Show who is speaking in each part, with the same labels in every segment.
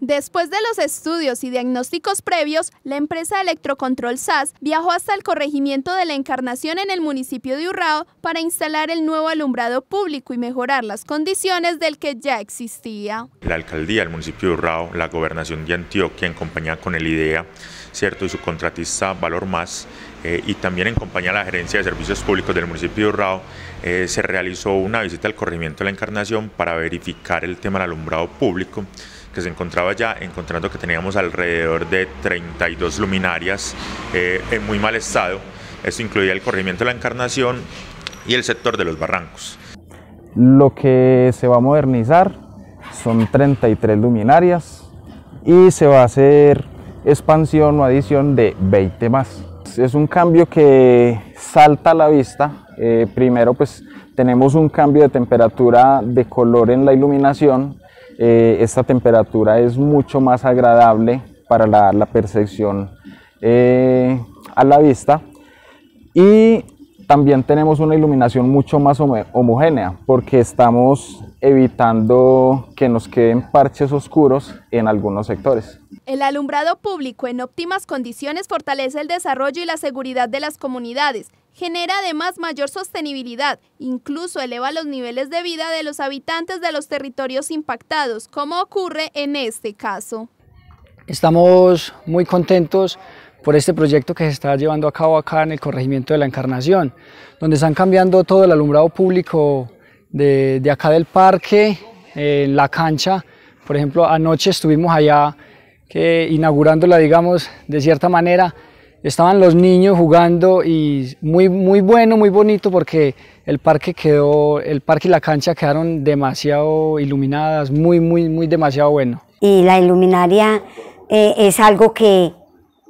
Speaker 1: Después de los estudios y diagnósticos previos, la empresa Electrocontrol SAS viajó hasta el corregimiento de la Encarnación en el municipio de Urrao para instalar el nuevo alumbrado público y mejorar las condiciones del que ya existía.
Speaker 2: La alcaldía del municipio de Urrao, la gobernación de Antioquia en compañía con el IDEA ¿cierto? y su contratista Valor Más eh, y también en compañía de la gerencia de servicios públicos del municipio de Urrao eh, se realizó una visita al corregimiento de la Encarnación para verificar el tema del alumbrado público que se encontraba ya, encontrando que teníamos alrededor de 32 luminarias eh, en muy mal estado. Esto incluía el corrimiento de la encarnación y el sector de los barrancos.
Speaker 3: Lo que se va a modernizar son 33 luminarias y se va a hacer expansión o adición de 20 más. Es un cambio que salta a la vista. Eh, primero pues tenemos un cambio de temperatura de color en la iluminación eh, esta temperatura es mucho más agradable para la, la percepción eh, a la vista y también tenemos una iluminación mucho más homogénea porque estamos evitando que nos queden parches oscuros en algunos sectores.
Speaker 1: El alumbrado público en óptimas condiciones fortalece el desarrollo y la seguridad de las comunidades, genera además mayor sostenibilidad, incluso eleva los niveles de vida de los habitantes de los territorios impactados, como ocurre en este caso.
Speaker 4: Estamos muy contentos por este proyecto que se está llevando a cabo acá en el corregimiento de la Encarnación, donde están cambiando todo el alumbrado público de, de acá del parque, en la cancha. Por ejemplo, anoche estuvimos allá que inaugurándola, digamos, de cierta manera, estaban los niños jugando y muy, muy bueno, muy bonito porque el parque quedó, el parque y la cancha quedaron demasiado iluminadas, muy, muy, muy demasiado bueno. Y la iluminaria eh, es algo que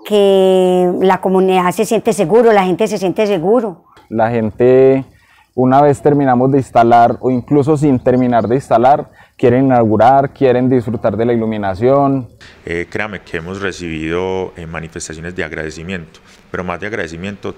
Speaker 4: que la comunidad se siente seguro, la gente se siente seguro.
Speaker 3: La gente, una vez terminamos de instalar o incluso sin terminar de instalar, quieren inaugurar, quieren disfrutar de la iluminación.
Speaker 2: Eh, créame que hemos recibido eh, manifestaciones de agradecimiento, pero más de agradecimiento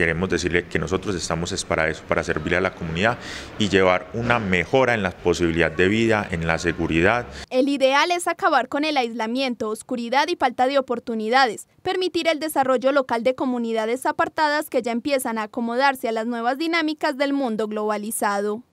Speaker 2: queremos decirle que nosotros estamos es para eso, para servir a la comunidad y llevar una mejora en la posibilidades de vida, en la seguridad.
Speaker 1: El ideal es acabar con el aislamiento, oscuridad y falta de oportunidades, permitir el desarrollo local de comunidades apartadas que ya empiezan a acomodarse a las nuevas dinámicas del mundo globalizado.